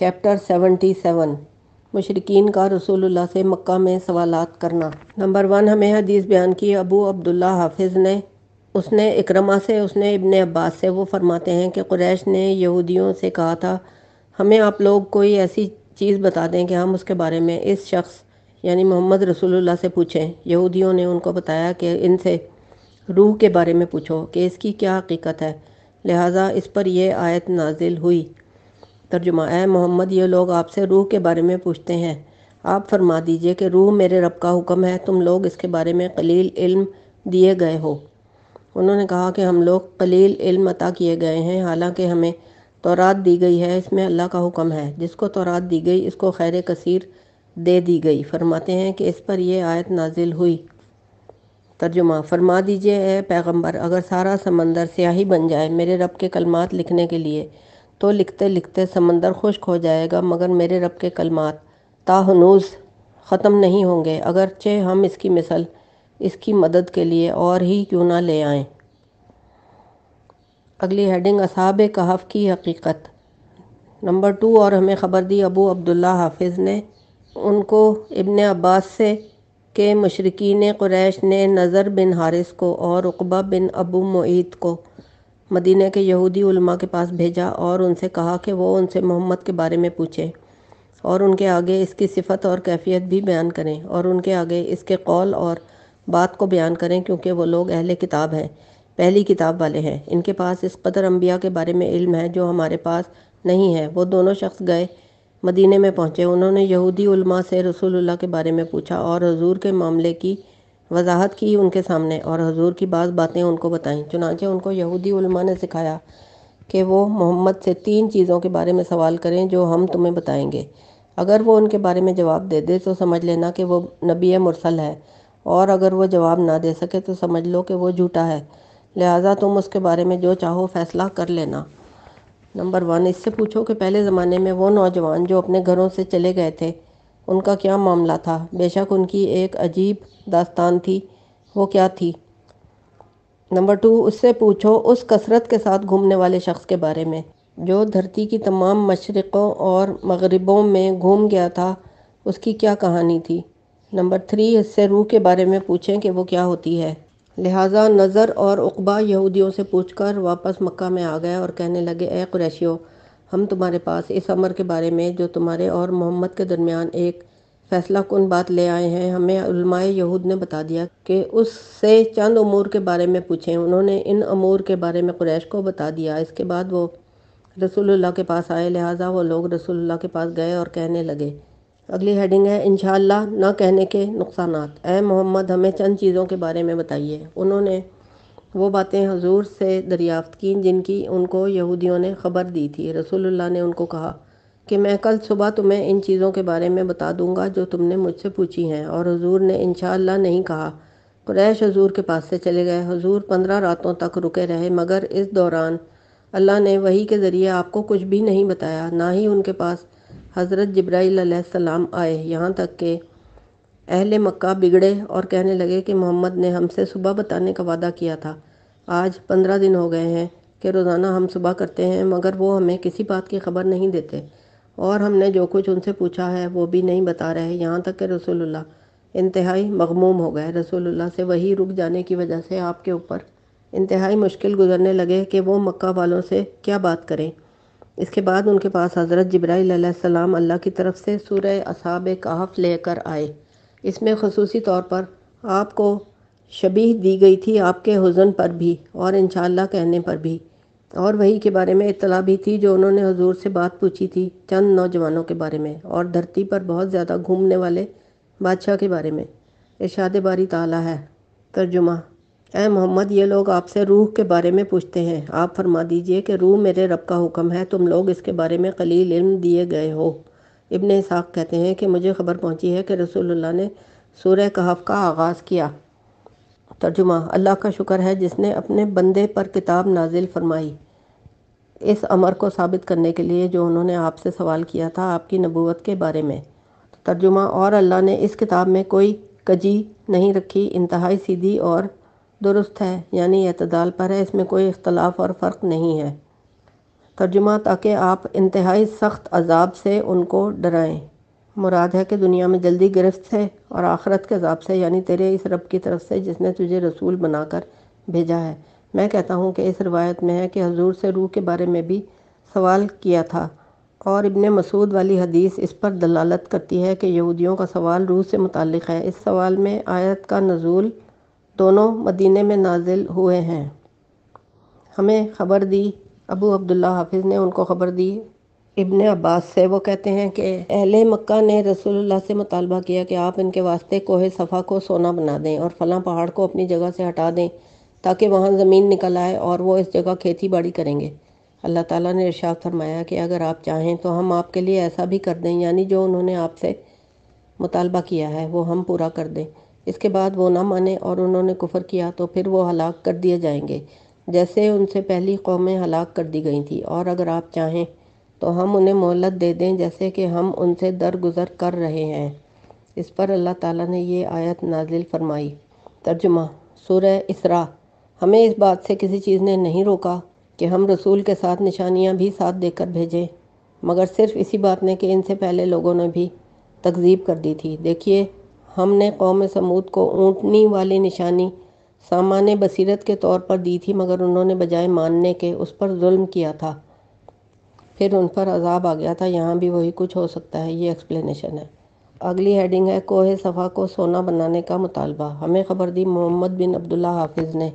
chapter 77 मशरकिन का रसूलुल्लाह से मक्का में सवाल करना नंबर वन हमें हदीस बयान की अबू अब्दुल्ला हाफिज ने उसने इकरमा से उसने इबन अब्बास से वो फरमाते हैं कि क्रैश ने यहूदियों से कहा था हमें आप लोग कोई ऐसी चीज़ बता दें कि हम उसके बारे में इस शख्स यानी मोहम्मद रसूलुल्लाह से पूछें यहूदियों ने उनको बताया कि इनसे रूह के बारे में पूछो कि इसकी क्या हकीकत है लिहाजा इस पर यह आयत नाजिल हुई तर्जुमा ए मोहम्मद ये लोग आपसे रूह के बारे में पूछते हैं आप फरमा दीजिए कि रूह मेरे रब का हुक्म है तुम लोग इसके बारे में कलील इल्म दिए गए हो उन्होंने कहा कि हम लोग कलील इल्म अता किए गए हैं हालांकि हमें तौरात दी गई है इसमें अल्लाह का हुक्म है जिसको तौरात दी गई इसको खैर कसीर दे दी गई फरमाते हैं कि इस पर यह आयत नाजिल हुई तर्जुमा फरमा दीजिए ए पैगम्बर अगर सारा समंदर स्याही बन जाए मेरे रब के कलमात लिखने के लिए तो लिखते लिखते समंदर खुश्क हो जाएगा मगर मेरे रब के कलमात ताहनूज ख़त्म नहीं होंगे अगरचे हम इसकी मिसल इसकी मदद के लिए और ही क्यों ना ले आएं अगली हेडिंग असाब कहफ की हकीकत नंबर टू और हमें ख़बर दी अबू अब्दुल्ला हाफिज़ ने उनको इबन अब्बास से के मशरकिन क्रैश ने नज़र बिन हारिस को और उकबा बिन अबू मईद को मदीने के यहूदी उलमा के पास भेजा और उनसे कहा कि वो उनसे मोहम्मद के बारे में पूछें और उनके आगे इसकी सिफत और कैफियत भी बयान करें और उनके आगे इसके कौल और बात को बयान करें क्योंकि वो लोग अहले किताब हैं पहली किताब वाले हैं इनके पास इस कदर अम्बिया के बारे में इल्म है जो हमारे पास नहीं है वो दोनों शख्स गए मदीने में पहुँचे उन्होंने यहूदी उलमा से रसूलुल्लाह के बारे में पूछा और हजूर के मामले की वजाहत की उनके सामने और हजूर की बाज़ बातें उनको बताईं चुनाचे उनको यहूदी उलमा ने सिखाया कि वो मोहम्मद से तीन चीज़ों के बारे में सवाल करें जो हम तुम्हें बताएंगे अगर वो उनके बारे में जवाब दे दे तो समझ लेना कि वो नबी मुरसल है और अगर वो जवाब ना दे सके तो समझ लो कि वो झूठा है लिहाजा तुम उसके बारे में जो चाहो फैसला कर लेना नंबर वन इससे पूछो कि पहले ज़माने में वो नौजवान जो अपने घरों से चले गए थे उनका क्या मामला था बेशक उनकी एक अजीब दास्तान थी वो क्या थी नंबर टू उससे पूछो उस कसरत के साथ घूमने वाले शख्स के बारे में जो धरती की तमाम मशरक़ों और मगरबों में घूम गया था उसकी क्या कहानी थी नंबर थ्री इससे रूह के बारे में पूछें कि वो क्या होती है लिहाजा नज़र और उकबा यहूदियों से पूछकर वापस मक्का में आ गया और कहने लगे ए कुरैशियो हम तुम्हारे पास इस अमर के बारे में जो तुम्हारे और मोहम्मद के दरमियान एक फैसला कन बात ले आए हैं हमें यहूद ने बता दिया कि उससे चंद अमूर के बारे में पूछें उन्होंने इन अमूर के बारे में कुरैश को बता दिया इसके बाद वो रसूलुल्लाह के पास आए लिहाजा वो लोग रसूलुल्लाह के पास गए और कहने लगे अगली हेडिंग है इनशाला ना कहने के नुकसान ए मोहम्मद हमें चंद चीज़ों के बारे में बताइए उन्होंने वो बातें हजूर से दरियाफ़्त की जिनकी उनको यहूदियों ने ख़बर दी थी रसूलुल्लाह ने उनको कहा कि मैं कल सुबह तुम्हें इन चीज़ों के बारे में बता दूंगा जो तुमने मुझसे पूछी हैं और हजूर ने इनशाला नहीं कहा क्रैश हजूर के पास से चले गए हजूर पंद्रह रातों तक रुके रहे मगर इस दौरान अल्लाह ने वही के ज़रिए आपको कुछ भी नहीं बताया ना ही उनके पास हज़रत सलाम आए यहाँ तक कि अहल मक्का बिगड़े और कहने लगे कि मोहम्मद ने हमसे सुबह बताने का वादा किया था आज पंद्रह दिन हो गए हैं कि रोज़ाना हम सुबह करते हैं मगर वो हमें किसी बात की खबर नहीं देते और हमने जो कुछ उनसे पूछा है वो भी नहीं बता रहे यहाँ तक कि रसोल्ला इंतहाई मगमूम हो गए रसोल्ला से वही रुक जाने की वजह से आपके ऊपर इंतहाई मुश्किल गुजरने लगे कि वो मक्का वालों से क्या बात करें इसके बाद उनके पास हज़रत सलाम अल्लाह की तरफ से सूर असाब कहाफ़ लेकर आए इसमें खसूस तौर पर आपको शबीह दी गई थी आपके हुजन पर भी और इन कहने पर भी और वही के बारे में इतला भी थी जो उन्होंने हजूर से बात पूछी थी चंद नौजवानों के बारे में और धरती पर बहुत ज़्यादा घूमने वाले बादशाह के बारे में इर्शाद बारी ताला है तर्जुमा ए मोहम्मद ये लोग आपसे रूह के बारे में पूछते हैं आप फरमा दीजिए कि रूह मेरे रब का हुक्म है तुम लोग इसके बारे में कलील इल्म दिए गए हो इबन इसहाक कहते हैं कि मुझे खबर पहुंची है कि रसूलुल्लाह ने सूर्य कहफ का आगाज़ किया तर्जुमा अल्लाह का शुक्र है जिसने अपने बंदे पर किताब नाजिल फरमाई इस अमर को साबित करने के लिए जो उन्होंने आपसे सवाल किया था आपकी नबूवत के बारे में तर्जुमा और अल्लाह ने इस किताब में कोई कजी नहीं रखी इंतहाई सीधी और दुरुस्त है यानी अतदाल पर है इसमें कोई इख्तलाफ और फ़र्क नहीं है तर्जुमा ताकि आप इंतहाई सख्त अजाब से उनको डराएं मुराद है कि दुनिया में जल्दी गिरफ्त है और आखरत के अजाब से यानी तेरे इस रब की तरफ से जिसने तुझे रसूल बनाकर भेजा है मैं कहता हूँ कि इस रवायत में है कि हजूर से रूह के बारे में भी सवाल किया था और इबन मसूद वाली हदीस इस पर दलालत करती है कि यहूदियों का सवाल रूह से मुतल है इस सवाल में आयत का नजूल दोनों मदीने में नाजिल हुए हैं हमें खबर दी अबू अब्दुल्ला हाफिज़ ने उनको ख़बर दी इबन अब्बास से वो कहते हैं कि अहले मक्का ने रसूलुल्लाह से मुतालबा किया कि आप इनके वास्ते कोहे सफ़ा को सोना बना दें और फलां पहाड़ को अपनी जगह से हटा दें ताकि वहाँ ज़मीन निकल आए और वो इस जगह खेती बाड़ी करेंगे अल्लाह ताला ने इरशाद फरमाया कि अगर आप चाहें तो हम आपके लिए ऐसा भी कर दें यानी जो उन्होंने आपसे मुतालबा किया है वो हम पूरा कर दें इसके बाद वो ना माने और उन्होंने कुफर किया तो फिर वो हलाक कर दिए जाएंगे जैसे उनसे पहली कौमें हलाक कर दी गई थी और अगर आप चाहें तो हम उन्हें मोहलत दे दें जैसे कि हम उनसे दरगुजर कर रहे हैं इस पर अल्लाह ताला ने यह आयत नाजिल फरमाई तर्जुमा सूर्य इसरा हमें इस बात से किसी चीज़ ने नहीं रोका कि हम रसूल के साथ निशानियां भी साथ देकर भेजें मगर सिर्फ इसी बात ने कि इनसे पहले लोगों ने भी तकजीब कर दी थी देखिए हमने कौम समूद को ऊँटनी वाली निशानी सामान्य बसीरत के तौर पर दी थी मगर उन्होंने बजाय मानने के उस पर जुल्म किया था फिर उन पर अजाब आ गया था यहाँ भी वही कुछ हो सकता है ये एक्सप्लेनेशन है अगली हेडिंग है कोहे सफ़ा को सोना बनाने का मुतालबा हमें खबर दी मोहम्मद बिन अब्दुल्ला हाफिज़ ने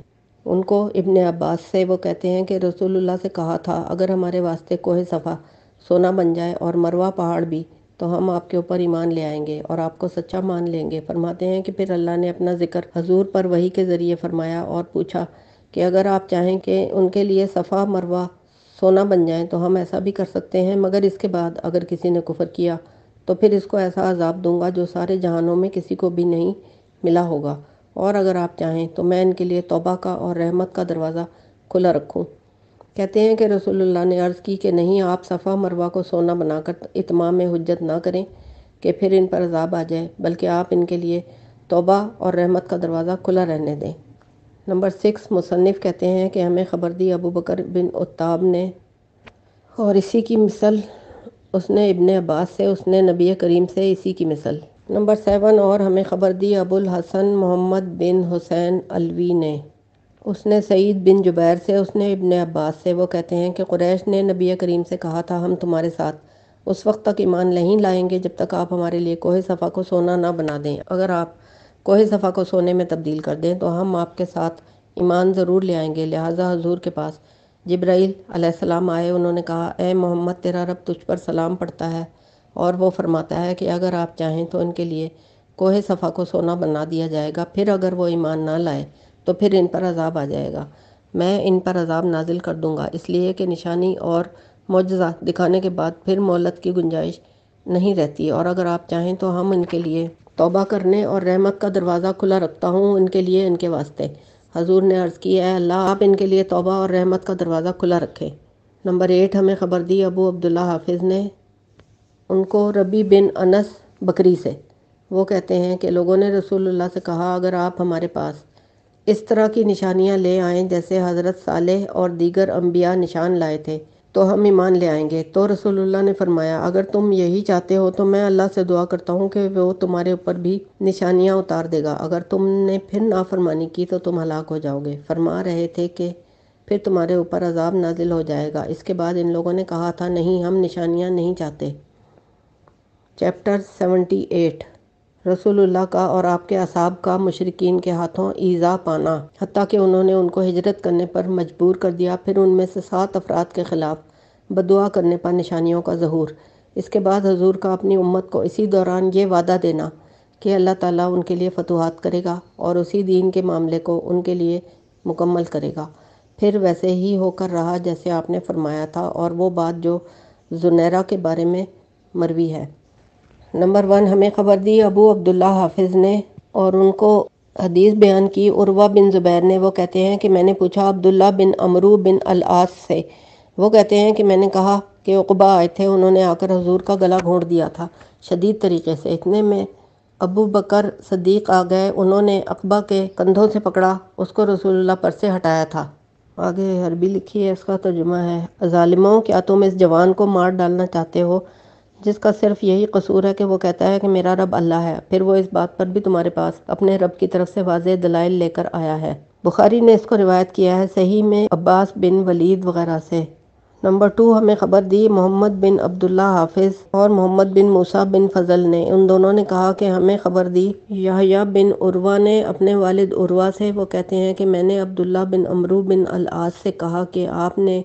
उनको इब्ने अब्बास से वो कहते हैं कि रसूलुल्लाह से कहा था अगर हमारे वास्ते कोहे सफ़ा सोना बन जाए और मरवा पहाड़ भी तो हम आपके ऊपर ईमान ले आएंगे और आपको सच्चा मान लेंगे फरमाते हैं कि फिर अल्लाह ने अपना जिक्र हजूर पर वही के ज़रिए फरमाया और पूछा कि अगर आप चाहें कि उनके लिए सफ़ा मरवा सोना बन जाएं तो हम ऐसा भी कर सकते हैं मगर इसके बाद अगर किसी ने कुफर किया तो फिर इसको ऐसा अजाब दूंगा जो सारे जहानों में किसी को भी नहीं मिला होगा और अगर आप चाहें तो मैं इनके लिए तोबा का और रहमत का दरवाज़ा खुला रखूँ कहते हैं कि रसोल्ला ने अर्ज़ की कि नहीं आप सफ़ा मरवा को सोना बनाकर इतमाम में हजत ना करें कि फिर इन पर अजाब आ जाए बल्कि आप इनके लिए तोबा और रहमत का दरवाज़ा खुला रहने दें नंबर सिक्स मुसनफ़ कहते हैं कि हमें ख़बर दी अबू बकर बिन उत्ताब ने और इसी की मिसल उसने इबन अब्बास से उसने नबी करीम से इसी की मिसल नंबर सेवन और हमें ख़बर दी अबुल हसन मोहम्मद बिन हुसैन अलवी ने उसने सईद बिन जुबैर से उसने इबन अब्बास से वो कहते हैं कि कुरैश ने नबी करीम से कहा था हम तुम्हारे साथ उस वक्त तक ईमान नहीं लाएंगे जब तक आप हमारे लिए कोहे सफ़ा को सोना ना बना दें अगर आप कोहे सफ़ा को सोने में तब्दील कर दें तो हम आपके साथ ईमान ज़रूर ले आएंगे लिहाजा हजूर के पास जब्राइल अलैहिस्सलाम आए उन्होंने कहा ए मोहम्मद तेरा रब तुझ पर सलाम पड़ता है और वो फरमाता है कि अगर आप चाहें तो उनके लिए कोहे सफ़ा को सोना बना दिया जाएगा फिर अगर वो ईमान ना लाए तो फिर इन पर अजाब आ जाएगा मैं इन पर अजाब नाजिल कर दूंगा इसलिए कि निशानी और मुजजा दिखाने के बाद फिर मोहलत की गुंजाइश नहीं रहती और अगर आप चाहें तो हम इनके लिए तोबा करने और रहमत का दरवाज़ा खुला रखता हूँ इनके लिए इनके वास्ते हजूर ने अर्ज़ की है अल्लाह आप इनके लिए तोबा और रहमत का दरवाज़ा खुला रखें नंबर एट हमें ख़बर दी अबू अब्दुल्ला हाफिज़ ने उनको रबी बिन अनस बकरी से वो कहते हैं कि लोगों ने रसूलुल्लाह से कहा अगर आप हमारे पास इस तरह की निशानियाँ ले आए जैसे हज़रत साले और दीगर अम्बिया निशान लाए थे तो हम ईमान ले आएंगे तो रसूलुल्लाह ने फरमाया अगर तुम यही चाहते हो तो मैं अल्लाह से दुआ करता हूँ कि वो तुम्हारे ऊपर भी निशानियाँ उतार देगा अगर तुमने फिर नाफरमानी की तो तुम हलाक हो जाओगे फरमा रहे थे कि फिर तुम्हारे ऊपर अजाब नाजिल हो जाएगा इसके बाद इन लोगों ने कहा था नहीं हम निशानियाँ नहीं चाहते चैप्टर सेवेंटी एट रसूलुल्लाह का और आपके असाब का मुशरकिन के हाथों ईज़ा पाना हती कि उन्होंने उनको हिजरत करने पर मजबूर कर दिया फिर उनमें से सात अफराद के ख़िलाफ़ बदुआ करने पर निशानियों का जहूर इसके बाद हजूर का अपनी उम्मत को इसी दौरान ये वादा देना कि अल्लाह ताला उनके लिए फतवाहत करेगा और उसी दीन के मामले को उनके लिए मुकम्मल करेगा फिर वैसे ही होकर रहा जैसे आपने फरमाया था और वो बात जो जुनैरा के बारे में मरवी है नंबर वन हमें ख़बर दी अबू अब्दुल्ला हाफिज़ ने और उनको हदीस बयान की उर्वा बिन ज़ुबैर ने वो कहते हैं कि मैंने पूछा अब्दुल्ला बिन अमरू बिन आस से वो कहते हैं कि मैंने कहा कि उकबा आए थे उन्होंने आकर हजूर का गला घोंट दिया था शदीद तरीके से इतने में अबू बकर सदीक आ गए उन्होंने अकबा के कंधों से पकड़ा उसको रसूलुल्लाह पर से हटाया था आगे अरबी लिखी है इसका तर्जुमा है ालिमों क्या तुम इस जवान को मार डालना चाहते हो जिसका सिर्फ यही कसूर है कि वो कहता है कि मेरा रब अल्लाह है फिर वो इस बात पर भी तुम्हारे पास अपने रब की तरफ से वाज दलाइल लेकर आया है बुखारी ने इसको रिवायत किया है सही में अब्बास बिन वलीद वगैरह से नंबर टू हमें खबर दी मोहम्मद बिन अब्दुल्ला हाफिज और मोहम्मद बिन मूसा बिन फजल ने उन दोनों ने कहा कि हमें खबर दी याहिया बिन उर्वा ने अपने वालिद उर्वा से वो कहते हैं कि मैंने अब्दुल्ला बिन अमरू बिन अल आस से कहा कि आपने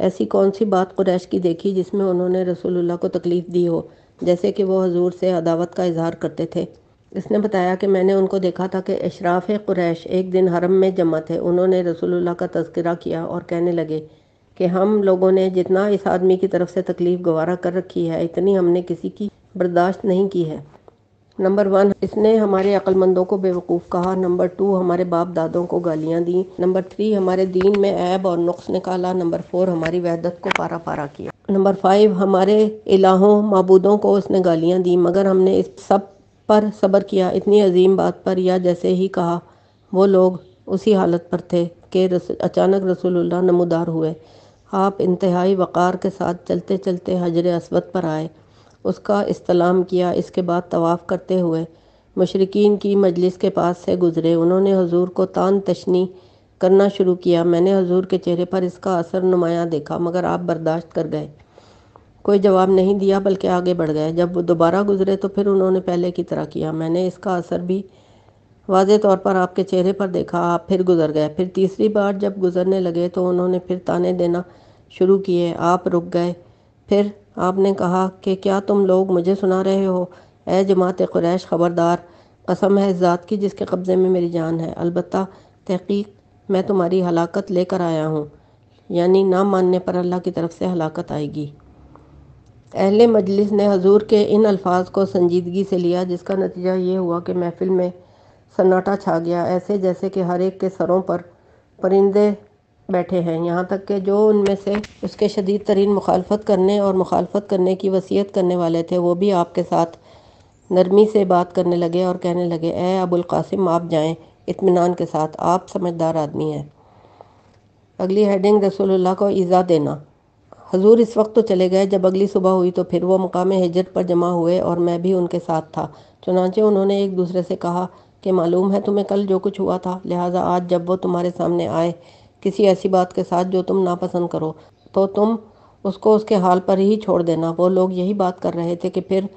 ऐसी कौन सी बात कुरैश की देखी जिसमें उन्होंने रसूलुल्लाह को तकलीफ़ दी हो जैसे कि वो हजूर से अदावत का इजहार करते थे इसने बताया कि मैंने उनको देखा था कि अशराफ कुरैश एक दिन हरम में जमा थे उन्होंने रसूलुल्लाह का तस्करा किया और कहने लगे कि हम लोगों ने जितना इस आदमी की तरफ से तकलीफ़ गवारा कर रखी है इतनी हमने किसी की बर्दाश्त नहीं की है नंबर वन इसने हमारे अक्लमंदों को बेवकूफ़ कहा नंबर टू हमारे बाप दादों को गालियाँ दी नंबर थ्री हमारे दीन में ऐब और नुक्स निकाला नंबर फोर हमारी वहदत को पारा पारा किया नंबर फाइव हमारे इलाहों मबूदों को उसने गालियाँ दी मगर हमने इस सब पर सब्र किया इतनी अजीम बात पर या जैसे ही कहा वो लोग उसी हालत पर थे कि रस, अचानक रसूलुल्लाह नमदार हुए आप इंतहाई वक़ार के साथ चलते चलते हजर असवद पर आए उसका इस्तलाम किया इसके बाद तवाफ़ करते हुए मशरकिन की मजलिस के पास से गुज़रे उन्होंने हजूर को तान तशनी करना शुरू किया मैंने हजूर के चेहरे पर इसका असर नुमाया देखा मगर आप बर्दाश्त कर गए कोई जवाब नहीं दिया बल्कि आगे बढ़ गए जब वो दोबारा गुजरे तो फिर उन्होंने पहले की तरह किया मैंने इसका असर भी वाज तौर पर आपके चेहरे पर देखा आप फिर गुजर गए फिर तीसरी बार जब गुजरने लगे तो उन्होंने फिर ताने देना शुरू किए आप रुक गए फिर आपने कहा कि क्या तुम लोग मुझे सुना रहे हो ए जमात क्रैश ख़बरदार कसम है ज़ात की जिसके कब्ज़े में मेरी जान है अलबत् तहकीक मैं तुम्हारी हलाकत लेकर आया हूँ यानी ना मानने पर अल्लाह की तरफ से हलाकत आएगी अहल मजलिस ने हजूर के इन अल्फाज को संजीदगी से लिया जिसका नतीजा ये हुआ कि महफिल में सन्नाटा छा गया ऐसे जैसे कि हर एक के सरों पर परिंदे बैठे हैं यहाँ तक कि जो उनमें से उसके शदीद तरीन मुखालफत करने और मुखालफत करने की वसीयत करने वाले थे वो भी आपके साथ नरमी से बात करने लगे और कहने लगे ए अबुलकासिम आप जाएं इतमान के साथ आप समझदार आदमी हैं अगली हेडिंग रसोल्ला को ईज़ा देना हजूर इस वक्त तो चले गए जब अगली सुबह हुई तो फिर वो मकाम हिजरत पर जमा हुए और मैं भी उनके साथ था चुनाचे उन्होंने एक दूसरे से कहा कि मालूम है तुम्हें कल जो कुछ हुआ था लिहाजा आज जब वो तुम्हारे सामने आए किसी ऐसी बात के साथ जो तुम नापसंद करो तो तुम उसको उसके हाल पर ही छोड़ देना वो लोग यही बात कर रहे थे कि फिर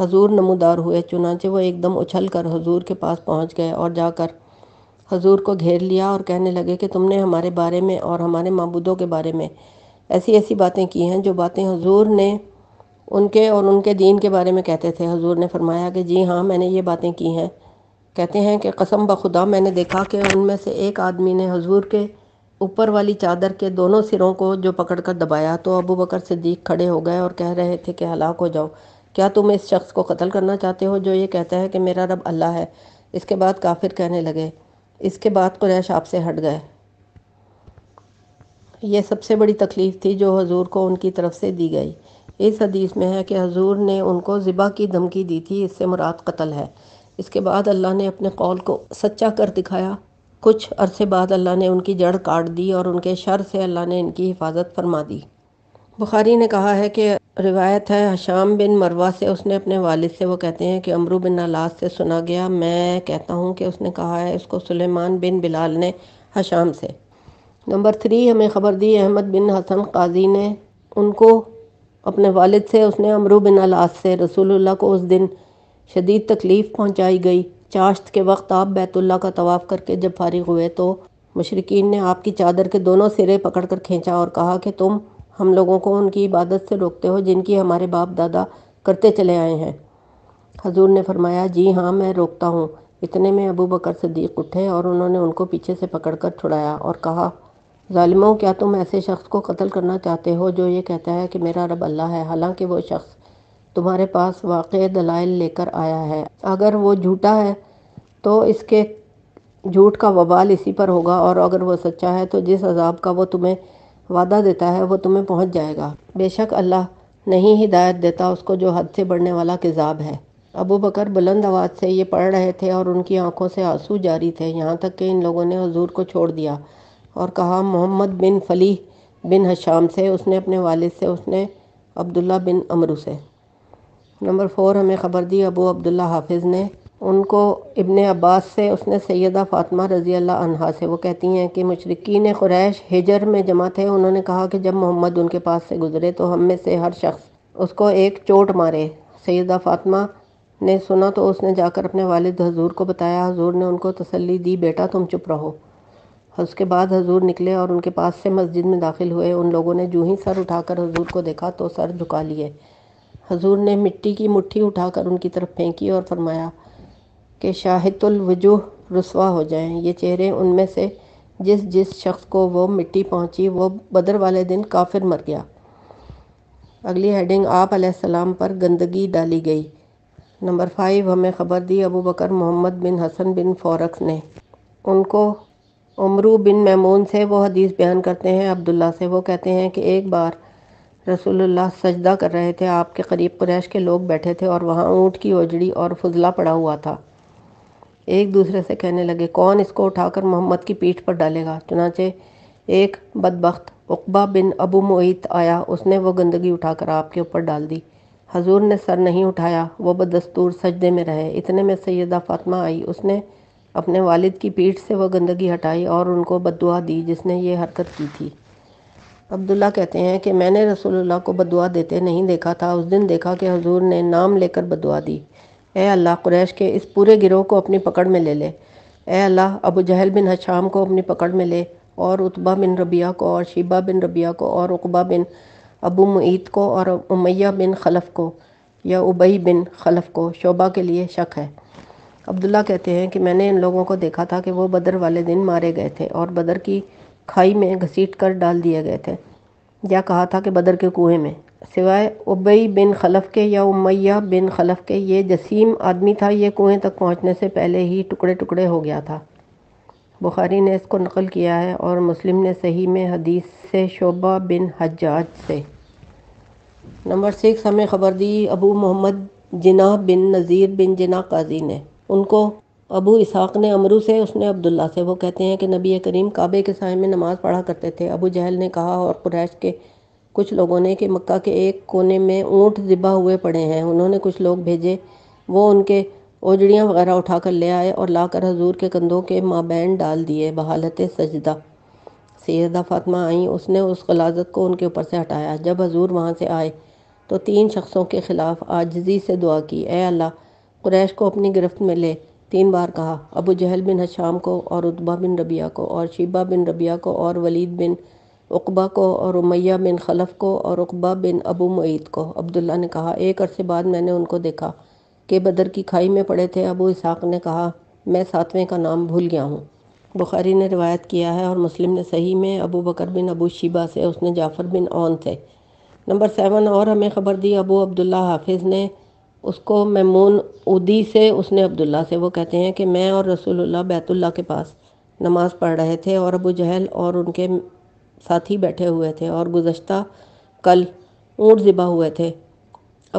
हजूर नमोदार हुए चुनाचे वो एकदम उछल कर हजूर के पास पहुंच गए और जाकर हजूर को घेर लिया और कहने लगे कि तुमने हमारे बारे में और हमारे मबूदों के बारे में ऐसी ऐसी बातें की हैं जो बातें हजूर ने उनके और उनके दीन के बारे में कहते थे हजूर ने फरमाया कि जी हाँ मैंने ये बातें की हैं कहते हैं कि कसम बखुदा मैंने देखा कि उनमें से एक आदमी ने हजूर के ऊपर वाली चादर के दोनों सिरों को जो पकड़कर दबाया तो अबू बकर सिद्दीक खड़े हो गए और कह रहे थे कि हलाक हो जाओ क्या तुम इस शख्स को कत्ल करना चाहते हो जो ये कहता है कि मेरा रब अल्लाह है इसके बाद काफिर कहने लगे इसके बाद कुरैश आपसे हट गए यह सबसे बड़ी तकलीफ़ थी जो हजूर को उनकी तरफ से दी गई इस हदीस में है कि हजूर ने उनको ज़िबा की धमकी दी थी इससे मुराद कत्ल है इसके बाद अल्लाह ने अपने कौल को सच्चा कर दिखाया कुछ अरसे बाद अल्लाह ने उनकी जड़ काट दी और उनके शर से अल्लाह ने इनकी हिफाजत फरमा दी बुखारी ने कहा है कि रिवायत है हशाम बिन मरवा से उसने अपने वालिद से वो कहते हैं कि अमरू बिन अलाद से सुना गया मैं कहता हूँ कि उसने कहा है उसको सुलेमान बिन बिलाल ने हशाम से नंबर थ्री हमें ख़बर दी अहमद बिन हसन काजी ने उनको अपने वालिद से उसने अमरू बिन अलाद से रसूलुल्लाह को उस दिन शदीद तकलीफ़ पहुँचाई गई चाश्त के वक्त आप बैतुल्ला का तवाफ़ करके जब फारिग हुए तो मशरकिन ने आपकी चादर के दोनों सिरे पकड़ कर खींचा और कहा कि तुम हम लोगों को उनकी इबादत से रोकते हो जिनकी हमारे बाप दादा करते चले आए हैं हजूर ने फरमाया जी हाँ मैं रोकता हूँ इतने में अबू बकर सदीक उठे और उन्होंने उनको पीछे से पकड़ कर छुड़ाया और कहा ालिमों क्या तुम ऐसे शख्स को कत्ल करना चाहते हो जो ये कहता है कि मेरा रब अल्लाह है हालांकि वो शख्स तुम्हारे पास वाक़ दलाइल लेकर आया है अगर वो झूठा है तो इसके झूठ का वबाल इसी पर होगा और अगर वो सच्चा है तो जिस अजाब का वो तुम्हें वादा देता है वो तुम्हें पहुंच जाएगा बेशक अल्लाह नहीं हिदायत देता उसको जो हद से बढ़ने वाला किजाब है अबू बकर बुलंद आवाज़ से ये पढ़ रहे थे और उनकी आंखों से आंसू जारी थे यहाँ तक कि इन लोगों ने हजूर को छोड़ दिया और कहा मोहम्मद बिन फली बिन हशाम से उसने अपने वालिद से उसने अब्दुल्ला बिन अमरू से नंबर फोर हमें ख़बर दी अबू अब्दुल्ला हाफिज़ ने उनको इबन अब्बास से उसने सैदा फ़ातिमा रज़ी अल्लाह से वो कहती हैं कि मशरकिन क्रैश हिजर में जमा थे उन्होंने कहा कि जब मोहम्मद उनके पास से गुज़रे तो हम में से हर शख्स उसको एक चोट मारे सैदा फातमा ने सुना तो उसने जाकर अपने वालिद हजूर को बताया हजूर ने उनको तसल्ली दी बेटा तुम चुप रहो उसके बाद हजूर निकले और उनके पास से मस्जिद में दाखिल हुए उन लोगों ने जूँ ही सर उठाकर हजूर को देखा तो सर झुका लिए हजूर ने मिट्टी की मुट्ठी उठाकर उनकी तरफ फेंकी और फरमाया कि वजूह रसवा हो जाएं ये चेहरे उनमें से जिस जिस शख्स को वो मिट्टी पहुंची वो बदर वाले दिन काफिर मर गया अगली हेडिंग आप सलाम पर गंदगी डाली गई नंबर फाइव हमें ख़बर दी अबू बकर मोहम्मद बिन हसन बिन फौरक ने उनको उमरू बिन मैमून से वो हदीस बयान करते हैं अब्दुल्ला से वो कहते हैं कि एक बार रसूलुल्लाह सजदा कर रहे थे आपके करीब कुरैश के लोग बैठे थे और वहाँ ऊँट की ओजड़ी और फजला पड़ा हुआ था एक दूसरे से कहने लगे कौन इसको उठाकर मोहम्मद की पीठ पर डालेगा चुनाचे एक बदबख्त उकबा बिन अबू मुईत आया उसने वो गंदगी उठाकर आपके ऊपर डाल दी हजूर ने सर नहीं उठाया वो बदस्तूर सजदे में रहे इतने में सैदा फातमा आई उसने अपने वालिद की पीठ से वह गंदगी हटाई और उनको बदुआ दी जिसने ये हरकत की थी अब्दुल्ला कहते हैं कि मैंने रसूलुल्लाह को बदुआ देते नहीं देखा था उस दिन देखा कि हजूर ने नाम लेकर बदुआ दी ए अल्लाह कुरैश के इस पूरे गिरोह को अपनी पकड़ में ले ले ए अल्लाह अबू जहल बिन हशाम को अपनी पकड़ में ले और उतबा बिन रबिया को और शीबा बिन रबिया को और उकबा बिन अबू मुईद को और उमैया बिन खलफ को या उबई बिन खलफ को शोबा के लिए शक है अब्दुल्ला कहते हैं कि मैंने इन लोगों को देखा था कि वो बदर वाले दिन मारे गए थे और बदर की खाई में घसीट कर डाल दिए गए थे या कहा था कि बदर के कुएं में सिवाय उबई बिन खलफ के या उमैया बिन खलफ के ये जसीम आदमी था ये कुएं तक पहुंचने से पहले ही टुकड़े टुकड़े हो गया था बुखारी ने इसको नकल किया है और मुस्लिम ने सही में हदीस से शोबा बिन हजाज से नंबर सिक्स हमें ख़बर दी अबू मोहम्मद जिना बिन नज़ीर बिन जिना काजी ने उनको अबू इसहाक ने अमरू से उसने अब्दुल्ला से वो कहते हैं कि नबी करीम काबे के साय में नमाज़ पढ़ा करते थे अबू जहल ने कहा और कुरैश के कुछ लोगों ने कि मक्का के एक कोने में ऊँट ज़िबा हुए पड़े हैं उन्होंने कुछ लोग भेजे वो उनके ओजड़ियाँ वगैरह उठा कर ले आए और लाकर हजूर के कंधों के माबैन डाल दिए बहालत सजदा सैदा फातमा आई उसने उस गलाजत को उनके ऊपर से हटाया जब हजूर वहाँ से आए तो तीन शख्सों के ख़िलाफ़ आजजी से दुआ की ए अल्लाह कुरैश को अपनी गिरफ्त में ले तीन बार कहा अबू जहल बिन हशाम को और उतबा बिन रबिया को और शिबा बिन रबिया को और वलीद बिन उकबा को और उमैया बिन खलफ को और उकबा बिन अबू मईद को अब्दुल्ला ने कहा एक अरसे बाद मैंने उनको देखा के बदर की खाई में पड़े थे अबू इसहाक ने कहा मैं सातवें का नाम भूल गया हूँ बुखारी ने रिवायत किया है और मुस्लिम ने सही में Abu Bakr bin Abu Shiba से उसने जाफ़र बिन ओन से नंबर सेवन और हमें खबर दी अबू अब्दुल्ला हाफिज़ ने उसको ममून उदी से उसने अब्दुल्ला से वो कहते हैं कि मैं और रसूलुल्लाह बैतुल्ला के पास नमाज़ पढ़ रहे थे और अबू जहल और उनके साथी बैठे हुए थे और गुज्तः कल ऊँट ज़िबा हुए थे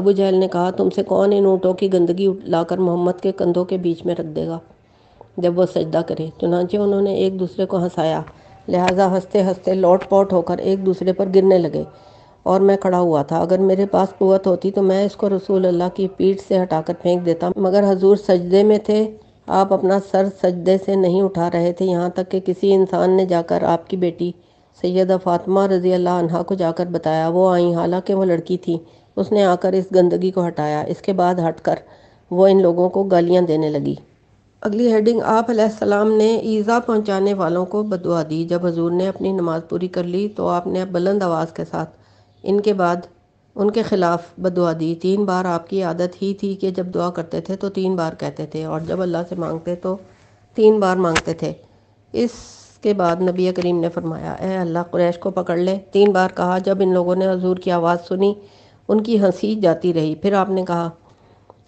अबू जहल ने कहा तुमसे कौन इन ऊँटों की गंदगी लाकर मोहम्मद के कंधों के बीच में रख देगा जब वह सजदा करे चुनाचे उन्होंने एक दूसरे को हंसाया लिहाजा हंसते हंसते लौट पौट होकर एक दूसरे पर गिरने लगे और मैं खड़ा हुआ था अगर मेरे पास कुत होती तो मैं इसको रसूल अल्लाह की पीठ से हटाकर फेंक देता मगर हजूर सजदे में थे आप अपना सर सजदे से नहीं उठा रहे थे यहाँ तक कि किसी इंसान ने जाकर आपकी बेटी सैदा फातमा रजी अल्लाह को जाकर बताया वो आई हालांकि वो लड़की थी उसने आकर इस गंदगी को हटाया इसके बाद हटकर वो इन लोगों को गालियाँ देने लगी अगली हेडिंग आप सलाम ने ईज़ा पहुँचाने वालों को बदवा दी जब हजूर ने अपनी नमाज़ पूरी कर ली तो आपने बुलंद आवाज़ के साथ इनके बाद उनके ख़िलाफ़ बदुआ दी तीन बार आपकी आदत ही थी कि जब दुआ करते थे तो तीन बार कहते थे और जब अल्लाह से मांगते तो तीन बार मांगते थे इसके बाद नबी करीम ने फरमाया अल्लाह कुरैश को पकड़ ले तीन बार कहा जब इन लोगों ने हजूर की आवाज़ सुनी उनकी हंसी जाती रही फिर आपने कहा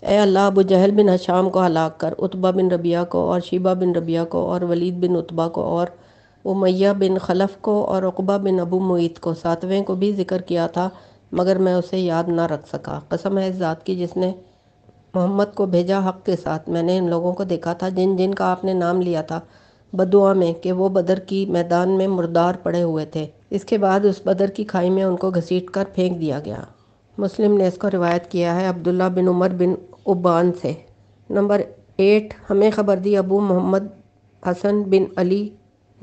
ए अल्लाह अबू जहल बिन हशाम को हलाक कर उतबा बिन रबिया को और शीबा बिन रबिया को और वलीद बिन उतबा को और उमैया बिन खलफ को और अकबा बिन अबू मुइत को सातवें को भी जिक्र किया था मगर मैं उसे याद ना रख सका कसम है इस ज़ात की जिसने मोहम्मद को भेजा हक के साथ मैंने इन लोगों को देखा था जिन जिन का आपने नाम लिया था बदुआ में कि वो बदर की मैदान में मुर्दार पड़े हुए थे इसके बाद उस बदर की खाई में उनको घसीट कर फेंक दिया गया मुस्लिम ने इसको रिवायत किया है अब्दुल्ला बिन उमर बिन उबान से नंबर एट हमें खबर दी अबू मोहम्मद हसन बिन अली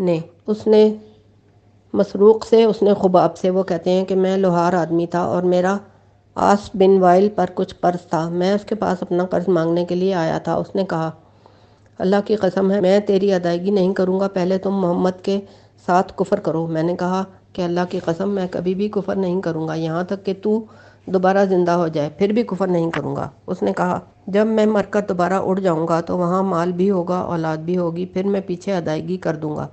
ने उसने मसरूक़ से उसने खुबाब से वो कहते हैं कि मैं लोहार आदमी था और मेरा आस बिन वाइल पर कुछ कर्ज़ था मैं उसके पास अपना कर्ज़ मांगने के लिए आया था उसने कहा अल्लाह की कसम है मैं तेरी अदायगी नहीं करूँगा पहले तुम मोहम्मद के साथ कुफ़र करो मैंने कहा कि अल्लाह की कसम मैं कभी भी कुफ़र नहीं करूँगा यहाँ तक कि तू दोबारा ज़िंदा हो जाए फिर भी कुफ़र नहीं करूँगा उसने कहा जब मैं मरकर दोबारा उड़ जाऊँगा तो वहाँ माल भी होगा औलाद भी होगी फिर मैं पीछे अदायगी कर दूँगा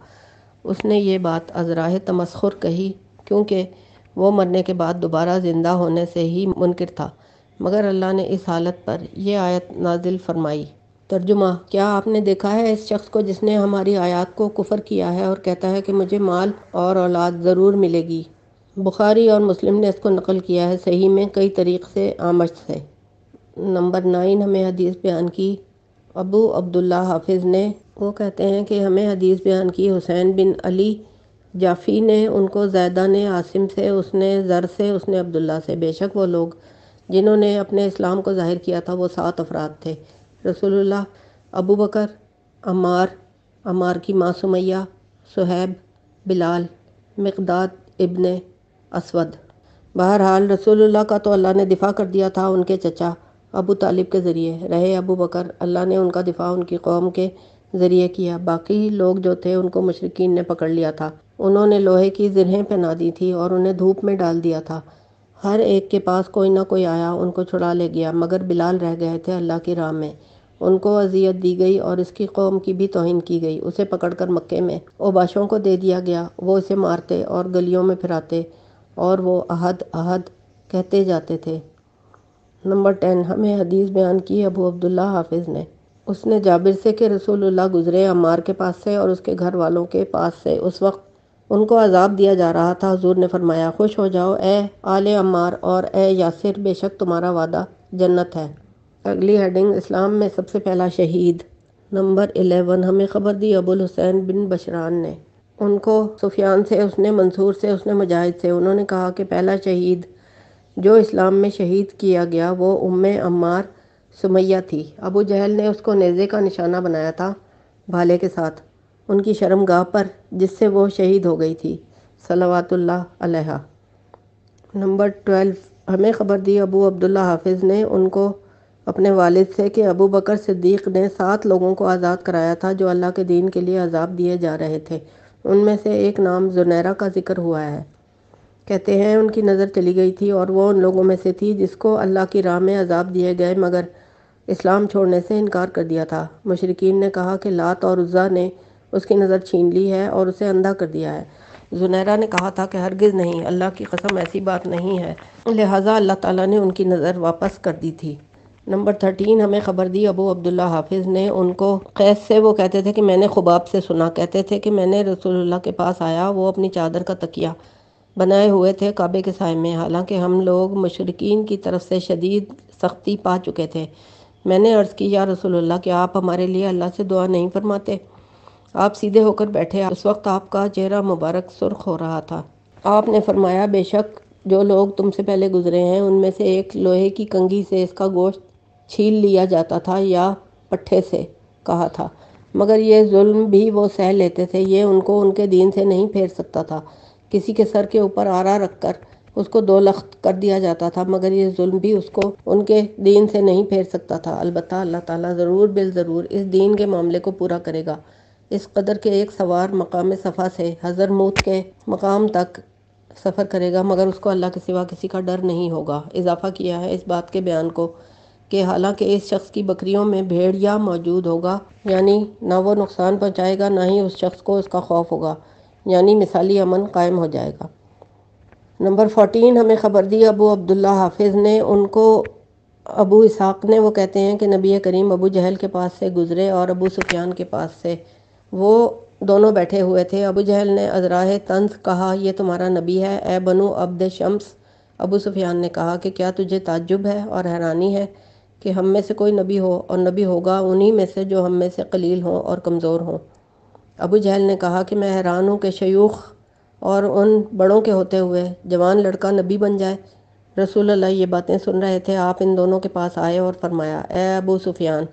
उसने ये बात अजराह तमस्खुर कही क्योंकि वो मरने के बाद दोबारा ज़िंदा होने से ही मुनकर था मगर अल्लाह ने इस हालत पर यह आयत नाजिल फरमाई तर्जुमा क्या आपने देखा है इस शख्स को जिसने हमारी आयात को कुफर किया है और कहता है कि मुझे माल और औलाद ज़रूर मिलेगी बुखारी और मुस्लिम ने इसको नकल किया है सही में कई तरीक़ से आमश से नंबर नाइन हमें हदीस बयान की अबू अब्दुल्ला हाफिज़ ने वो कहते हैं कि हमें हदीस बयान की हुसैन बिन अली जाफ़ी ने उनको जैदा ने आसिम से उसने ज़र से उसने अब्दुल्ला से बेशक वो लोग जिन्होंने अपने इस्लाम को ज़ाहिर किया था वो सात अफराद थे रसूलुल्लाह अबू बकर अमार अमार की माँ सुमैया सुहैब बिलाल मकदाद इबन असवद बहरहाल रसूलुल्लाह का तो अल्लाह ने दिफा कर दिया था उनके चचा अबू तालिब के ज़रिए रहे अबू बकर अल्लाह ने उनका दिफा उनकी कौम के ज़रिए किया बाकी लोग जो थे उनको मशरकिन ने पकड़ लिया था उन्होंने लोहे की जिरहें पहना दी थी और उन्हें धूप में डाल दिया था हर एक के पास कोई ना कोई आया उनको छुड़ा ले गया मगर बिलाल रह गए थे अल्लाह की राह में उनको अजियत दी गई और इसकी कौम की भी तोहन की गई उसे पकड़कर मक्के में ओबाशों को दे दिया गया वो उसे मारते और गलियों में फिराते और वो अहद अहद कहते जाते थे नंबर टेन हमें हदीस बयान की अबू अब्दुल्ला हाफिज़ ने उसने जाबिर से कि रसूलुल्लाह गुज़रे अमार के पास से और उसके घर वालों के पास से उस वक्त उनको अजाब दिया जा रहा था हजूर ने फरमाया खुश हो जाओ ए आल अमार और ए यासिर बेशक तुम्हारा वादा जन्नत है अगली हेडिंग इस्लाम में सबसे पहला शहीद नंबर एलेवन हमें खबर दी अबुल हुसैन बिन बशरान ने उनको सुफियान से उसने मंसूर से उसने मुजाहिद से उन्होंने कहा कि पहला शहीद जो इस्लाम में शहीद किया गया वो उम अम्मार सुमैया थी अबू जहल ने उसको नेज़े का निशाना बनाया था भाले के साथ उनकी शर्मगाह पर जिससे वो शहीद हो गई थी सलावातुल्ला अलहा नंबर ट्वेल्व हमें ख़बर दी अबू अब्दुल्ला हाफिज़ ने उनको अपने वालिद से कि अबू बकर सिद्दीक ने सात लोगों को आज़ाद कराया था जो अल्लाह के दीन के लिए अजाब दिए जा रहे थे उनमें से एक नाम जुनैरा का जिक्र हुआ है कहते हैं उनकी नज़र चली गई थी और वो उन लोगों में से थी जिसको अल्लाह की राह में अजाब दिए गए मगर इस्लाम छोड़ने से इनकार कर दिया था मशरकिन ने कहा कि लात और उज़ा ने उसकी नज़र छीन ली है और उसे अंधा कर दिया है जुनैरा ने कहा था कि हरगिज़ नहीं अल्लाह की कसम ऐसी बात नहीं है लिहाजा अल्लाह ताला ने उनकी नज़र वापस कर दी थी नंबर थर्टीन हमें ख़बर दी अबू अब्दुल्ला हाफिज़ ने उनको कैस से वो कहते थे कि मैंने खुबाब से सुना कहते थे कि मैंने रसूलुल्लाह के पास आया वो अपनी चादर का तकिया बनाए हुए थे काबे के साय में हालांकि हम लोग मशरकिन की तरफ से शदीद सख्ती पा चुके थे मैंने अर्ज़ की या रसोल्ला कि आप हमारे लिए अल्लाह से दुआ नहीं फरमाते आप सीधे होकर बैठे उस वक्त आपका चेहरा मुबारक सुर्ख हो रहा था आपने फरमाया बेशक जो लोग तुमसे पहले गुजरे हैं उनमें से एक लोहे की कंगी से इसका गोश्त छील लिया जाता था या पट्ठे से कहा था मगर ये जुल्म भी वो सह लेते थे ये उनको उनके दीन से नहीं फेर सकता था किसी के सर के ऊपर आरा रखकर उसको दो लख्त कर दिया जाता था मगर ये जुल्म भी उसको उनके दीन से नहीं फेर सकता था अलबत् अल्लाह ताला ज़रूर बिल ज़रूर इस दीन के मामले को पूरा करेगा इस कदर के एक सवार मकाम सफ़ा से हजर मौत के मकाम तक सफ़र करेगा मगर उसको अल्लाह के सिवा किसी का डर नहीं होगा इजाफा किया है इस बात के बयान को कि हालांकि इस शख्स की बकरियों में भेड़िया मौजूद होगा यानी ना वो नुकसान पहुँचाएगा ना ही उस शख्स को उसका खौफ होगा यानी मिसाली अमन कायम हो जाएगा नंबर फोर्टीन हमें ख़बर दी अबू अब्दुल्ला हाफिज़ ने उनको अबू इसाक ने वो कहते हैं कि नबी करीम अबू जहल के पास से गुज़रे और अबू सुफियान के पास से वो दोनों बैठे हुए थे अबू जहल ने अजरा तंज कहा यह तुम्हारा नबी है ए बनु अब्द शम्स अबू सुफियान ने कहा कि क्या तुझे ताजुब है और हैरानी है कि हम में से कोई नबी हो और नबी होगा उन्हीं में से जो हम में से कलील हों और कमज़ोर हों अबू जहल ने कहा कि मैं हैरान हूँ कि शयूख और उन बड़ों के होते हुए जवान लड़का नबी बन जाए रसूल अल्लाह ये बातें सुन रहे थे आप इन दोनों के पास आए और फरमाया ए अबू सुफियान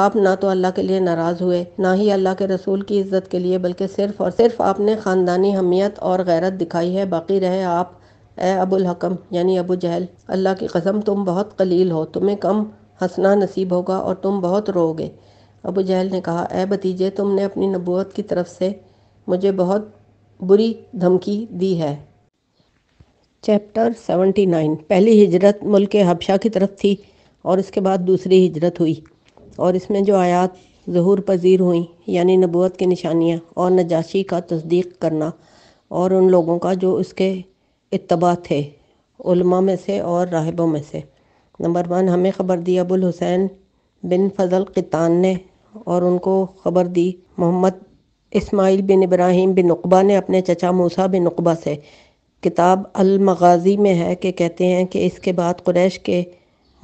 आप ना तो अल्लाह के लिए नाराज़ हुए ना ही अल्लाह के रसूल की इज़्ज़त के लिए बल्कि सिर्फ़ और सिर्फ आपने ख़ानदानी हमियत और गैरत दिखाई है बाकी रहे आप ए अबुल हकम यानी अबू जहल अल्लाह की कसम तुम बहुत कलील हो तुम्हें कम हंसना नसीब होगा और तुम बहुत रोगे अबू जहल ने कहा ए भतीजे तुमने अपनी नबूत की तरफ से मुझे बहुत बुरी धमकी दी है चैप्टर 79 पहली हिजरत मुल्क हबशा की तरफ थी और इसके बाद दूसरी हिजरत हुई और इसमें जो आयात जहूर पजीर हुई यानी नबूत की निशानियाँ और नजाशी का तस्दीक करना और उन लोगों का जो उसके इतबा थे उलमा में से और राहबों में से नंबर वन हमें ख़बर दी अबुल हुसैन बिन फजल कितान ने और उनको ख़बर दी मोहम्मद इस्माइल बिन इब्राहिम बिन नकबा ने अपने चचा मूसा बिन नकबा से किताब अलमगाजी में है कि कहते हैं कि इसके बाद कुरैश के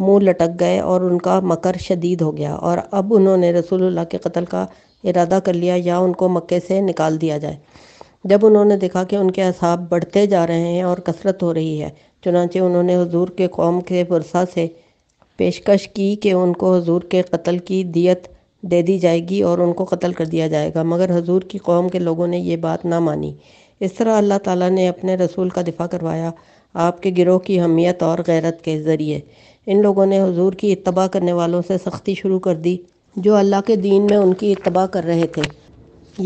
मुंह लटक गए और उनका मकर शदीद हो गया और अब उन्होंने रसूलुल्लाह के कत्ल का इरादा कर लिया या उनको मक्के से निकाल दिया जाए जब उन्होंने देखा कि उनके असाब बढ़ते जा रहे हैं और कसरत हो रही है चुनाचे उन्होंने हजूर के कौम के वर्षा से पेशकश की कि उनको हजूर के कत्ल की दियत दे दी जाएगी और उनको कत्ल कर दिया जाएगा मगर हजूर की कौम के लोगों ने यह बात ना मानी इस तरह अल्लाह ताला ने अपने रसूल का दिफा करवाया आपके गिरोह की हमियत और गैरत के ज़रिए इन लोगों ने हजूर की इतबा करने वालों से सख्ती शुरू कर दी जो अल्लाह के दीन में उनकी इतबा कर रहे थे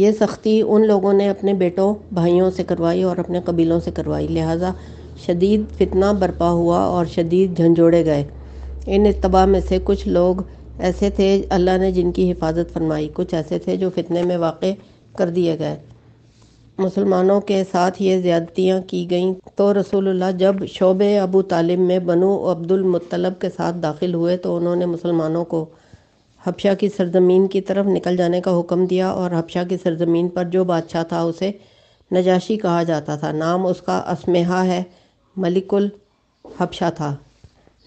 ये सख्ती उन लोगों ने अपने बेटों भाइयों से करवाई और अपने कबीलों से करवाई लिहाजा शदीद फितना बर्पा हुआ और शदीद झंझोड़े गए इन इतबा में से कुछ लोग ऐसे थे अल्लाह ने जिनकी हिफाजत फरमाई कुछ ऐसे थे जो फितने में वाक़ कर दिए गए मुसलमानों के साथ ये ज़्यादतियाँ की गईं तो रसूलुल्लाह जब शोब अबू तालिब में बनु अब्दुल मुत्तलब के साथ दाखिल हुए तो उन्होंने मुसलमानों को हबशा की सरजमीन की तरफ निकल जाने का हुक्म दिया और हपशा की सरजमीन पर जो बादशाह था उसे नजाशी कहा जाता था नाम उसका असमेहा है मलिकुल हबशा था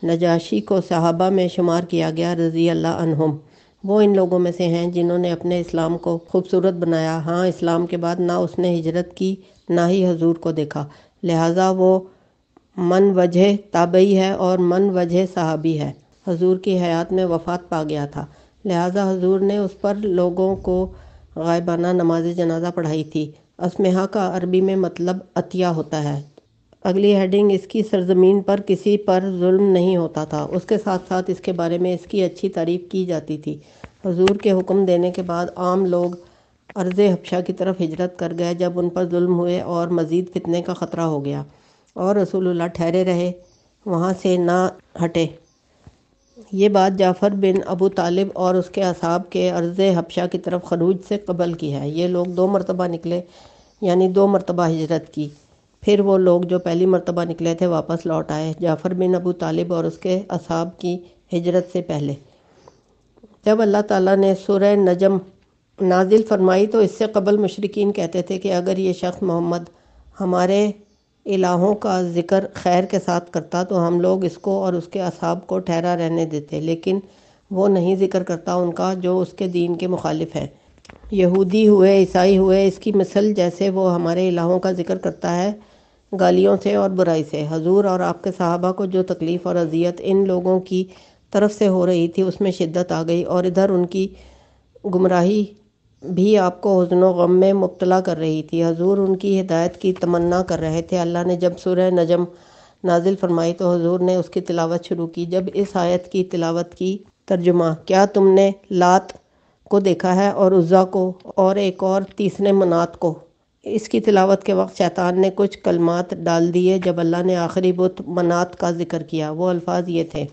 नजाशी को सहाबा में शुमार किया गया रज़ी अल्लाह अनहम वो इन लोगों में से हैं जिन्होंने अपने इस्लाम को खूबसूरत बनाया हाँ इस्लाम के बाद ना उसने हिजरत की ना ही हजूर को देखा लिहाजा वो मन वजह ताबई है और मन वजह साहबी है हजूर की हयात में वफात पा गया था लिहाजा हजूर ने उस पर लोगों को गायबाना नमाज जनाजा पढ़ाई थी असमहा का अरबी में मतलब अतिया होता है अगली हेडिंग इसकी सरजमीन पर किसी पर जुल्म नहीं होता था उसके साथ साथ इसके बारे में इसकी अच्छी तारीफ की जाती थी हजूर के हुक्म देने के बाद आम लोग अर्ज़ हबशा की तरफ हिजरत कर गए जब उन पर जुल्म हुए और मज़ीद फितने का ख़तरा हो गया और रसूलुल्लाह ठहरे रहे वहाँ से ना हटे ये बात जाफ़र बिन अबू तालिब और उसके असाब के अर्ज़ हबशा की तरफ खरूज से कबल की है ये लोग दो मरतबा निकले यानी दो मरतबा हिजरत की फिर वो लोग जो पहली मरतबा निकले थे वापस लौट आए जाफ़र बिन अबू तालिब और उसके असाब की हिजरत से पहले जब अल्लाह ताला ने सुर नजम नाजिल फरमाई तो इससे कबल मशरकिन कहते थे कि अगर ये शख्स मोहम्मद हमारे इलाहों का ज़िक्र खैर के साथ करता तो हम लोग इसको और उसके असाब को ठहरा रहने देते लेकिन वो नहीं जिक्र करता उनका जो उसके दीन के मुखालिफ है यहूदी हुए ईसाई हुए इसकी मिसल जैसे वो हमारे इलाहों का जिक्र करता है गालियों से और बुराई से हजूर और आपके साहबा को जो तकलीफ़ और अजियत इन लोगों की तरफ से हो रही थी उसमें शिद्दत आ गई और इधर उनकी गुमराही भी आपको हजन गम में मुबतला कर रही थी हजूर उनकी हिदायत की तमन्ना कर रहे थे अल्लाह ने जब सुरह नजम नाजिल फरमाई तो हजूर ने उसकी तिलावत शुरू की जब इस आयत की तिलावत की तर्जुमा क्या तुमने लात को देखा है और उज़ा को और एक और तीसरे मनात को इसकी तिलावत के वक्त शैतान ने कुछ कलमात डाल दिए जब अल्लाह ने आखिरी बुत मनात का जिक्र किया वो अल्फाज ये थे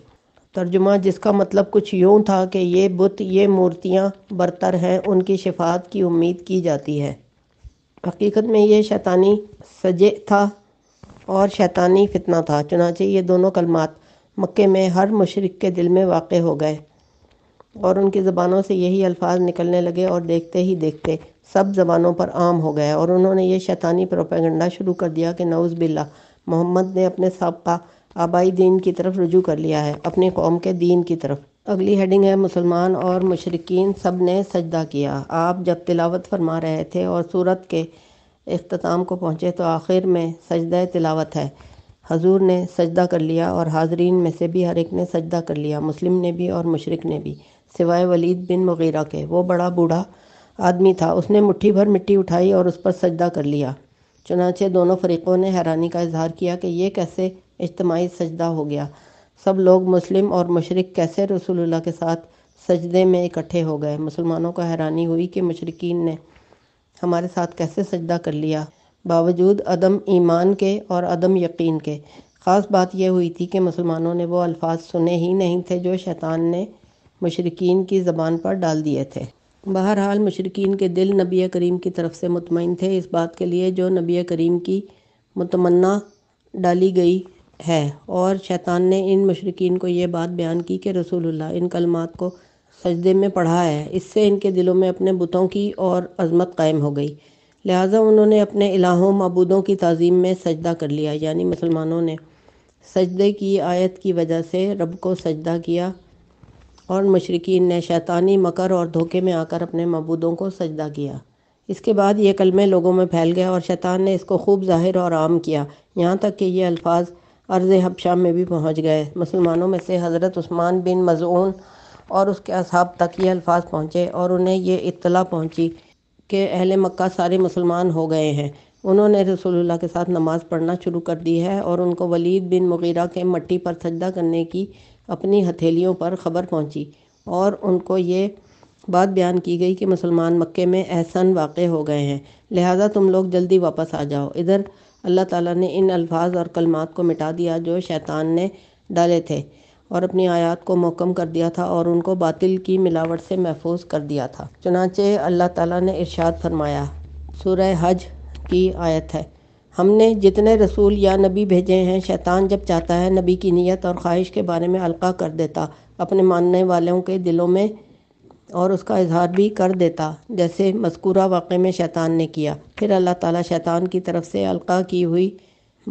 तर्जुमा जिसका मतलब कुछ यूँ था कि ये बुत ये मूर्तियाँ बरतर हैं उनकी शिफात की उम्मीद की जाती है हकीकत में ये शैतानी सजे था और शैतानी फितना था चुनाचे ये दोनों कलमात मक्के में हर मशरक के दिल में वाक़ हो गए और उनकी ज़बानों से यही अल्फाज निकलने लगे और देखते ही देखते सब ज़बानों पर आम हो गया और उन्होंने ये शैतानी प्रोपेगंडा शुरू कर दिया कि नौज़ बिल्ला मोहम्मद ने अपने सबका आबाई दीन की तरफ रुजू कर लिया है अपने कौम के दीन की तरफ अगली हेडिंग है मुसलमान और मशरकिन सब ने सजदा किया आप जब तिलावत फरमा रहे थे और सूरत के अख्ताम को पहुँचे तो आखिर में सजद तिलावत है हजूर ने सजदा कर लिया और हाजरीन में से भी हर एक ने सजदा कर लिया मुस्लिम ने भी और मशरक ने भी सिवाय वलीद बिन वगैरह के वो बड़ा बूढ़ा आदमी था उसने मुट्ठी भर मिट्टी उठाई और उस पर सजदा कर लिया चुनाचे दोनों फरीकों ने हैरानी का इजहार किया कि ये कैसे इज्तमाही सजदा हो गया सब लोग मुस्लिम और मशरक कैसे रसूलुल्लाह के साथ सजदे में इकट्ठे हो गए मुसलमानों को हैरानी हुई कि मशरकिन ने हमारे साथ कैसे सजदा कर लिया बावजूद अदम ईमान के और अदम यकीन के ख़ास बात यह हुई थी कि मुसलमानों ने वो अल्फाज सुने ही नहीं थे जो शैतान ने मशरकिन की ज़बान पर डाल दिए थे बहरहाल मशरकिन के दिल नबी करीम की तरफ से मुतमिन थे इस बात के लिए जो नबी करीम की मतमन्ना डाली गई है और शैतान ने इन मशरकिन को यह बात बयान की कि रसूलुल्लाह इन कलमात को सजदे में पढ़ा है इससे इनके दिलों में अपने बुतों की और अजमत कायम हो गई लिहाजा उन्होंने अपने इलाहों मबूदों की तज़ीम में सजदा कर लिया यानी मुसलमानों ने सजदे की आयत की वजह से रब को सजदा किया और मशरकिन ने शैतानी मकर और धोखे में आकर अपने मबूदों को सजदा किया इसके बाद ये कलमे लोगों में फैल गया और शैतान ने इसको खूब जाहिर और आम किया यहाँ तक कि ये अल्फाज अर्ज़ हबशा में भी पहुँच गए मुसलमानों में से हज़रत उस्मान बिन मजून और उसके असहाब तक ये अल्फाज पहुँचे और उन्हें ये इतला पहुँची कि अहल मक्का सारे मुसलमान हो गए हैं उन्होंने रसोल्ला के साथ नमाज़ पढ़ना शुरू कर दी है और उनको वलीद बिन मुगीरा के मट्टी पर सजदा करने की अपनी हथेलियों पर खबर पहुंची और उनको ये बात बयान की गई कि मुसलमान मक्के में एहसन वाक़ हो गए हैं लिहाजा तुम लोग जल्दी वापस आ जाओ इधर अल्लाह ताला ने इन अल्फाज और कलमात को मिटा दिया जो शैतान ने डाले थे और अपनी आयात को मोकम कर दिया था और उनको बातिल की मिलावट से महफूज कर दिया था चुनाचे अल्लाह ताला ने इरशाद फरमाया सूरह हज की आयत है हमने जितने रसूल या नबी भेजे हैं शैतान जब चाहता है नबी की नीयत और ख्वाहिश के बारे में अलका कर देता अपने मानने वालों के दिलों में और उसका इजहार भी कर देता जैसे मस्कूरा वाक़े में शैतान ने किया फिर अल्लाह ताला शैतान की तरफ से अलका की हुई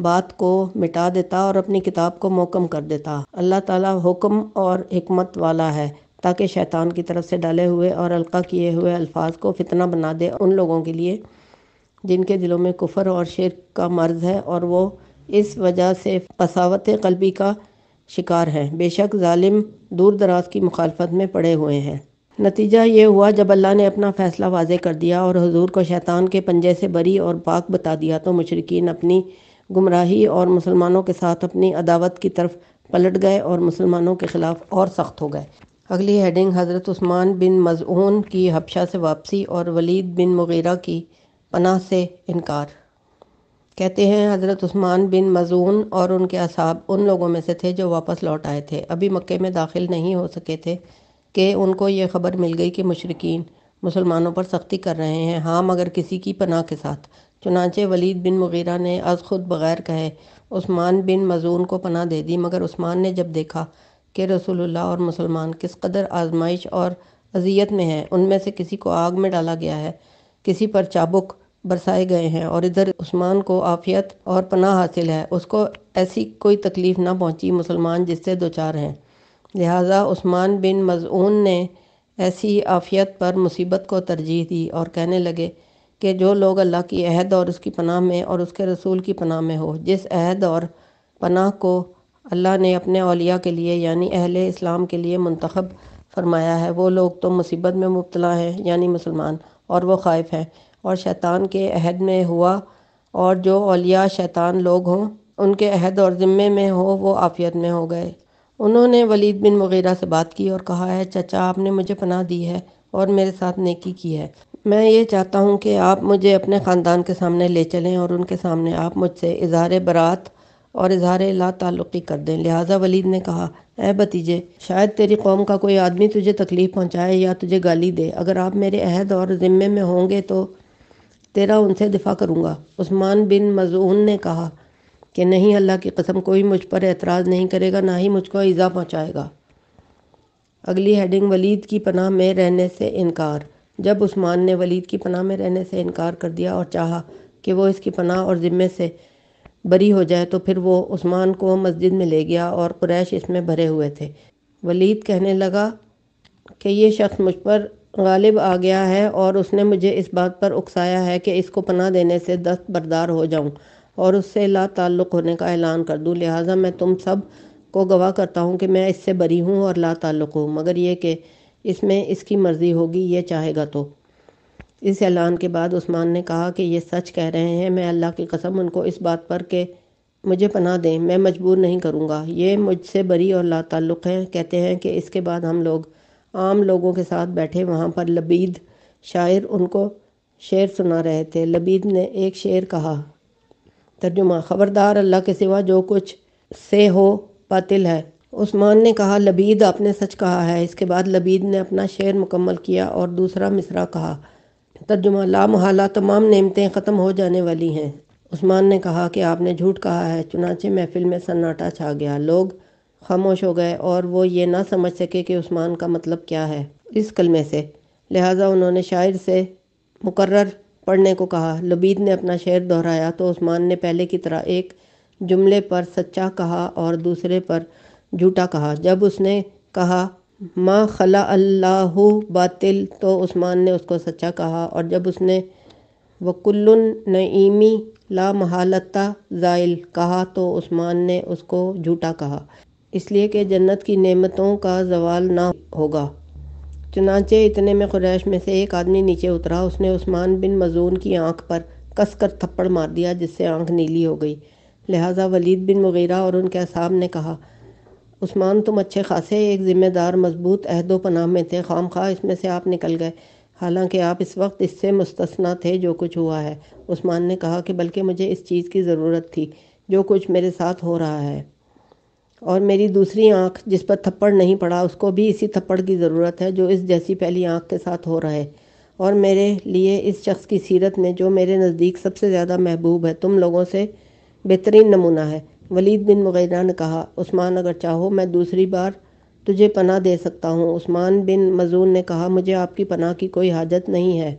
बात को मिटा देता और अपनी किताब को मोकम कर देता अल्लाह ताला हुक्म और हमत वाला है ताकि शैतान की तरफ से डाले हुए और अलका किए हुए अल्फाज को फितना बना दे उन लोगों के लिए जिनके दिलों में कुफर और शेर का मर्ज है और वो इस वजह से पसावत कलबी का शिकार हैं बेशक ालिम दूर दराज की मुखालफत में पड़े हुए हैं नतीजा ये हुआ जब अल्लाह ने अपना फ़ैसला वाज कर दिया और हजूर को शैतान के पंजे से बरी और पाक बता दिया तो मशरकिन अपनी गुमराही और मुसलमानों के साथ अपनी अदावत की तरफ पलट गए और मुसलमानों के ख़िलाफ़ और सख्त हो गए अगली हेडिंग हज़रत उस्मान बिन मज़ून की हबशा से वापसी और वलीद बिन मुगैरा की पनाह से इनकार कहते हैं हज़रत उस्मान बिन मजून और उनके असाब उन लोगों में से थे जो वापस लौट आए थे अभी मक्के में दाखिल नहीं हो सके थे कि उनको ये खबर मिल गई कि मशरकिन मुसलमानों पर सख्ती कर रहे हैं हाँ मगर किसी की पनाह के साथ चुनाचे वलीद बिन मुगीरा ने आज खुद बगैर कहे उस्मान बिन मजून को पनाह दे दी मगर उस्मान ने जब देखा कि रसूलुल्लाह और मुसलमान किस कदर आजमाइश और अजियत में हैं उनमें से किसी को आग में डाला गया है किसी पर चाबुक बरसाए गए हैं और इधर उस्मान को आफियत और पनाह हासिल है उसको ऐसी कोई तकलीफ़ ना पहुंची मुसलमान जिससे दो चार हैं लिहाजा उस्मान बिन मज़ून ने ऐसी आफियत पर मुसीबत को तरजीह दी और कहने लगे कि जो लोग अल्लाह की अहद और उसकी पनाह में और उसके रसूल की पनाह में हो जिस अहद और पनाह को अल्लाह ने अपने अलिया के लिए यानी अहल इस्लाम के लिए मंतखब फरमाया है वो लोग तो मुसीबत में मुबतला हैं यानी मुसलमान और वो ख़ाइफ हैं और शैतान के अहद में हुआ और जो अलिया शैतान लोग हों उनके अहद और ज़िम्मे में हो वो आफियत में हो गए उन्होंने वलीद बिन मुगैरा से बात की और कहा है चचा आपने मुझे पनाह दी है और मेरे साथ नेकी की है मैं ये चाहता हूँ कि आप मुझे अपने ख़ानदान के सामने ले चलें और उनके सामने आप मुझसे इजहार बरात और इजहार ला ताल्लुकी कर दें लिहाजा वलीद ने कहा ए भतीजे शायद तेरी कौम का कोई आदमी तुझे तकलीफ़ पहुँचाए या तुझे गाली दे अगर आप मेरे अहद और ज़िम्मे में होंगे तो तेरा उनसे दिफा करूँगा उस्मान बिन मजून ने कहा कि नहीं अल्लाह की कसम कोई मुझ पर एतराज़ नहीं करेगा ना ही मुझको ईज़ा पहुँचाएगा अगली हेडिंग वलीद की पनाह में रहने से इनकार जब उस्मान ने वलीद की पनाह में रहने से इनकार कर दिया और चाहा कि वो इसकी पनाह और ज़िम्मे से बरी हो जाए तो फिर वो उस्मान को मस्जिद में ले गया और क्रैश इसमें भरे हुए थे वलीद कहने लगा कि ये शख्स मुझ पर गालिब आ गया है और उसने मुझे इस बात पर उकसाया है कि इसको पना देने से दस्त बरदार हो जाऊं और उससे ला ताल्लुक़ होने का ऐलान कर दूं लिहाजा मैं तुम सब को गवाह करता हूं कि मैं इससे बरी हूं और ला ताल्लुक़ हूं मगर ये कि इसमें इसकी मर्ज़ी होगी ये चाहेगा तो इस ऐलान के बाद उस्मान ने कहा कि ये सच कह रहे हैं मैं अल्लाह की कसम उनको इस बात पर के मुझे पनाह दें मैं मजबूर नहीं करूँगा ये मुझसे बरी और लातल्लुक़ हैं कहते हैं कि इसके बाद हम लोग आम लोगों के साथ बैठे वहाँ पर लबीद शायर उनको शेर सुना रहे थे लबीद ने एक शेर कहा तर्जुमा ख़बरदार अल्लाह के सिवा जो कुछ से हो बातिल है उस्मान ने कहा लबीद आपने सच कहा है इसके बाद लबीद ने अपना शेर मुकम्मल किया और दूसरा मिसरा कहा तर्जुमा ला तमाम नेमतें ख़त्म हो जाने वाली हैं उस्मान ने कहा कि आपने झूठ कहा है चुनाचे महफिल में सन्नाटा छा गया लोग खामोश हो गए और वो ये ना समझ सके कि उस्मान का मतलब क्या है इस कलमे से लिहाजा उन्होंने शायर से मुकर्र पढ़ने को कहा लबीद ने अपना शेर दोहराया तो उस्मान ने पहले की तरह एक जुमले पर सच्चा कहा और दूसरे पर झूठा कहा जब उसने कहा माँ खला अल्लाह बातिल तो उस्मान ने उसको सच्चा कहा और जब उसने वकुल्ल नईमी ला महालता ज़ाइल कहा तो उस्मान ने उसको झूठा कहा इसलिए कि जन्नत की नेमतों का जवाल ना होगा चुनाचे इतने में खुरैश में से एक आदमी नीचे उतरा उसने उस्मान बिन मजून की आंख पर कसकर थप्पड़ मार दिया जिससे आंख नीली हो गई लिहाजा वलीद बिन मुगैरा और उनके असाब ने कहा उस्मान तुम अच्छे खासे एक ज़िम्मेदार मजबूत अहदो पनाह में थे खाम खा इसमें से आप निकल गए हालांकि आप इस वक्त इससे मुस्तना थे जो कुछ हुआ है उस्मान ने कहा कि बल्कि मुझे इस चीज़ की ज़रूरत थी जो कुछ मेरे साथ हो रहा है और मेरी दूसरी आंख जिस पर थप्पड़ नहीं पड़ा उसको भी इसी थप्पड़ की ज़रूरत है जो इस जैसी पहली आंख के साथ हो रहा है और मेरे लिए इस शख्स की सीरत में जो मेरे नज़दीक सबसे ज़्यादा महबूब है तुम लोगों से बेहतरीन नमूना है वलीद बिन मुगैरा ने कहा उस्मान अगर चाहो मैं दूसरी बार तुझे पनाह दे सकता हूँ उस्मान बिन मजून ने कहा मुझे आपकी पनाह की कोई हाजत नहीं है